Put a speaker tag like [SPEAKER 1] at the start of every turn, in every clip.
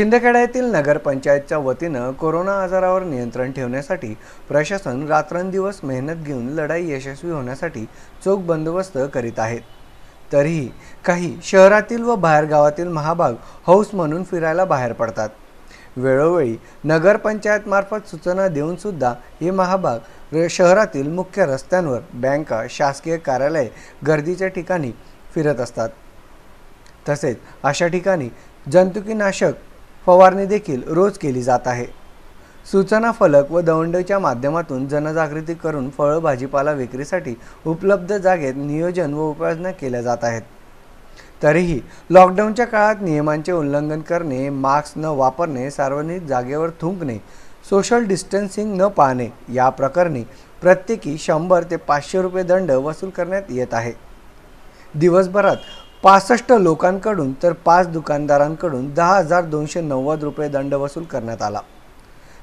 [SPEAKER 1] शिंदखेडा येथील नगरपंचायतच्या वतीनं कोरोना आजारावर नियंत्रण ठेवण्यासाठी प्रशासन रात्रंदिवस मेहनत घेऊन लढाई यशस्वी होण्यासाठी चोख बंदोबस्त करीत आहेत तरीही काही शहरातील व बाहेरगावातील महाभाग हौस म्हणून फिरायला बाहेर पडतात वेळोवेळी नगरपंचायतमार्फत सूचना देऊनसुद्धा हे महाभाग शहरातील मुख्य रस्त्यांवर बँका शासकीय कार्यालय गर्दीच्या ठिकाणी फिरत असतात तसेच अशा ठिकाणी जंतुकीनाशक फवारणी देखील रोज केली जात आहे सूचना फलक व दवंडच्या माध्यमातून जनजागृती करून फळ भाजीपाला विक्रीसाठी उपलब्ध जागेत नियोजन व उपाययोजना केल्या जात आहेत तरीही लॉकडाऊनच्या काळात नियमांचे उल्लंघन करणे मास्क न वापरणे सार्वजनिक जागेवर थुंकणे सोशल डिस्टन्सिंग न पाहणे या प्रकरणी प्रत्येकी शंभर ते पाचशे रुपये दंड वसूल करण्यात येत आहे दिवसभरात पासष्ट लोकांकडून तर पाच दुकानदारांकडून दहा हजार दोनशे नव्वद रुपये दंड वसूल करण्यात आला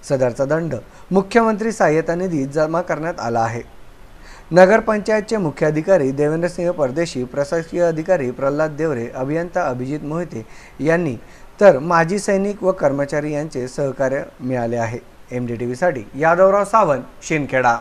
[SPEAKER 1] सदरचा दंड मुख्यमंत्री सहाय्यता निधीत जमा करण्यात आला आहे नगरपंचायतचे मुख्याधिकारी देवेंद्रसिंह परदेशी प्रशासकीय अधिकारी प्रल्हाद देवरे अभियंता अभिजित मोहिते यांनी तर माजी सैनिक व कर्मचारी यांचे सहकार्य मिळाले आहे एम डी टी व्हीसाठी यादवराव सावंत शिंदखेडा